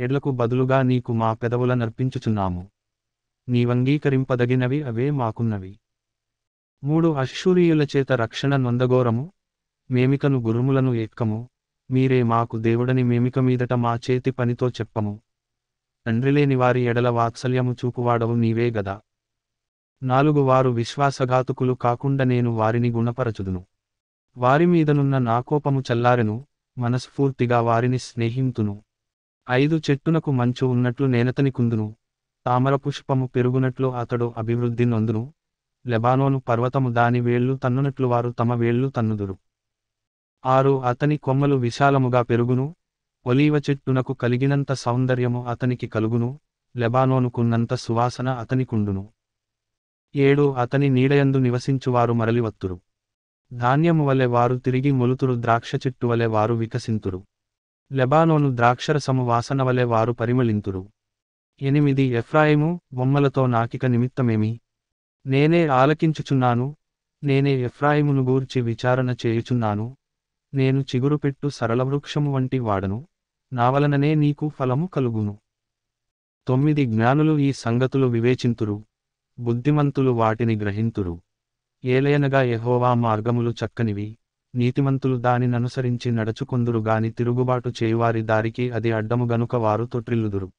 ఎడ్లకు బదులుగా నీకు మా పెదవుల నర్పించుచున్నాము నీవంగీకరింపదగినవి అవే మాకున్నవి మూడు అశ్షూరియుల చేత రక్షణ నొందగోరము మేమికను గురుములను ఏక్కము మీరే మాకు దేవుడని మేమిక మీదట మా చేతి పనితో చెప్పము తండ్రిలేని వారి ఎడల వాత్సల్యము చూపువాడవు నీవే గదా నాలుగు వారు విశ్వాసఘాతుకులు కాకుండా నేను వారిని గుణపరచుదును వారి మీదనున్న నా కోపము చల్లారెను మనస్ఫూర్తిగా వారిని స్నేహింతును ఐదు చెట్టునకు మంచు ఉన్నట్లు నేనతని కుందును తామర పుష్పము పెరుగునట్లు అతడు అభివృద్ధి నొందును లెబానోను పర్వతము దాని వేళ్లు తన్నునట్లు వారు తమ వేళ్ళు తన్నుదురు ఆరు అతని కొమ్మలు విశాలముగా పెరుగును ఒలీవ చెట్టునకు కలిగినంత సౌందర్యము అతనికి కలుగును లెబానోనుకున్నంత సువాసన అతనికుండును ఏడు అతని నీడయందు నివసించువారు మరలివత్తురు ధాన్యము వలె వారు తిరిగి మొలుతురు ద్రాక్ష చెట్టు వలె వారు వికసింతురు లెబానోను ద్రాక్షరసము వాసన వలె వారు పరిమళింతురు ఎనిమిది ఎఫ్రాయిము బొమ్మలతో నాకిక నిమిత్తమేమి నేనే ఆలకించుచున్నాను నేనే ఎఫ్రాయిమును గూర్చి విచారణ చేయుచున్నాను నేను చిగురుపెట్టు సరళవృక్షము వంటి వాడను నావలననే నీకు ఫలము కలుగును తొమ్మిది జ్ఞానులు ఈ సంగతులు వివేచింతురు బుద్ధిమంతులు వాటిని గ్రహింతురు ఏలయనగా ఎహోవా మార్గములు చక్కనివి నీతిమంతులు దానిననుసరించి నడుచుకొందురు గాని తిరుగుబాటు చేయువారి దారికి అది అడ్డము గనుక వారు తొట్రిల్లుదురు